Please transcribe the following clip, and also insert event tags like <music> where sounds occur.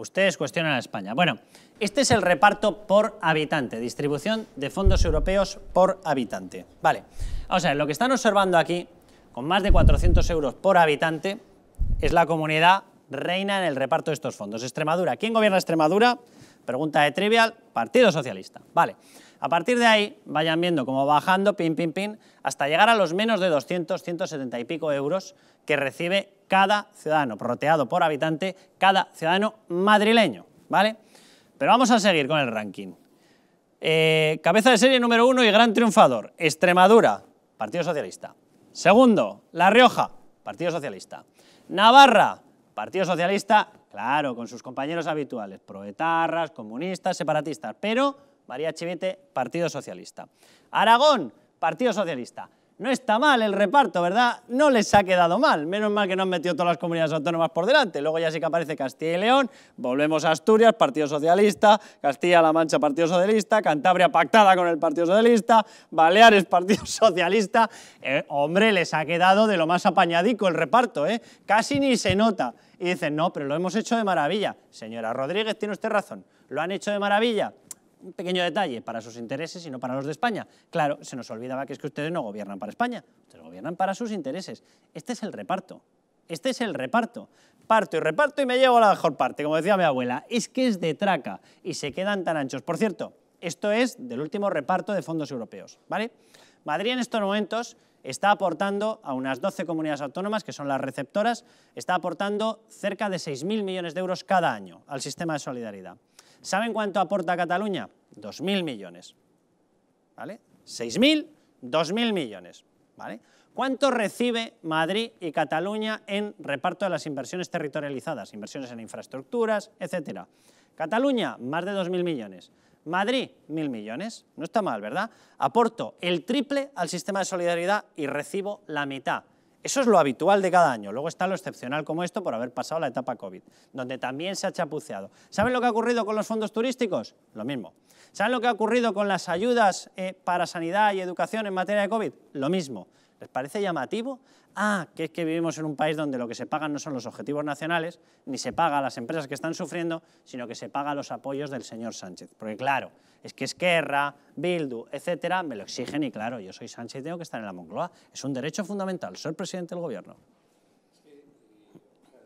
Ustedes cuestionan a España. Bueno, este es el reparto por habitante, distribución de fondos europeos por habitante. Vale, o sea, lo que están observando aquí, con más de 400 euros por habitante, es la comunidad reina en el reparto de estos fondos. Extremadura. ¿Quién gobierna Extremadura? Pregunta de trivial, Partido Socialista. Vale. A partir de ahí, vayan viendo cómo bajando, pin, pin, pin, hasta llegar a los menos de 200, 170 y pico euros que recibe cada ciudadano, proteado por habitante, cada ciudadano madrileño, ¿vale? Pero vamos a seguir con el ranking. Eh, cabeza de serie número uno y gran triunfador, Extremadura, Partido Socialista. Segundo, La Rioja, Partido Socialista. Navarra, Partido Socialista. Claro, con sus compañeros habituales, proetarras, comunistas, separatistas, pero María Chivite, Partido Socialista. Aragón, Partido Socialista. No está mal el reparto, ¿verdad? No les ha quedado mal. Menos mal que no han metido todas las comunidades autónomas por delante. Luego ya sí que aparece Castilla y León, volvemos a Asturias, Partido Socialista, Castilla-La Mancha, Partido Socialista, Cantabria pactada con el Partido Socialista, Baleares, <laughs> Partido Socialista. Eh, hombre, les ha quedado de lo más apañadico el reparto, ¿eh? Casi ni se nota. Y dicen, no, pero lo hemos hecho de maravilla. Señora Rodríguez, tiene usted razón. Lo han hecho de maravilla un pequeño detalle para sus intereses y no para los de España. Claro, se nos olvidaba que es que ustedes no gobiernan para España, ustedes gobiernan para sus intereses. Este es el reparto. Este es el reparto. Parto y reparto y me llevo a la mejor parte, como decía mi abuela. Es que es de traca y se quedan tan anchos. Por cierto, esto es del último reparto de fondos europeos, ¿vale? Madrid en estos momentos está aportando a unas 12 comunidades autónomas, que son las receptoras, está aportando cerca de 6.000 millones de euros cada año al sistema de solidaridad. ¿Saben cuánto aporta Cataluña? 2.000 millones. ¿Vale? 6.000, 2.000 millones. ¿Vale? ¿Cuánto recibe Madrid y Cataluña en reparto de las inversiones territorializadas? Inversiones en infraestructuras, etcétera. Cataluña, más de 2.000 millones. Madrid, 1.000 millones. No está mal, ¿verdad? Aporto el triple al sistema de solidaridad y recibo la mitad. Eso es lo habitual de cada año. Luego está lo excepcional como esto por haber pasado la etapa COVID, donde también se ha chapuceado. ¿Saben lo que ha ocurrido con los fondos turísticos? Lo mismo. ¿Saben lo que ha ocurrido con las ayudas eh, para sanidad y educación en materia de COVID? Lo mismo. ¿Les parece llamativo? Ah, que es que vivimos en un país donde lo que se pagan no son los objetivos nacionales, ni se paga a las empresas que están sufriendo, sino que se paga a los apoyos del señor Sánchez. Porque claro, es que Esquerra, Bildu, etcétera, me lo exigen y claro, yo soy Sánchez y tengo que estar en la Moncloa. Es un derecho fundamental, soy el presidente del gobierno.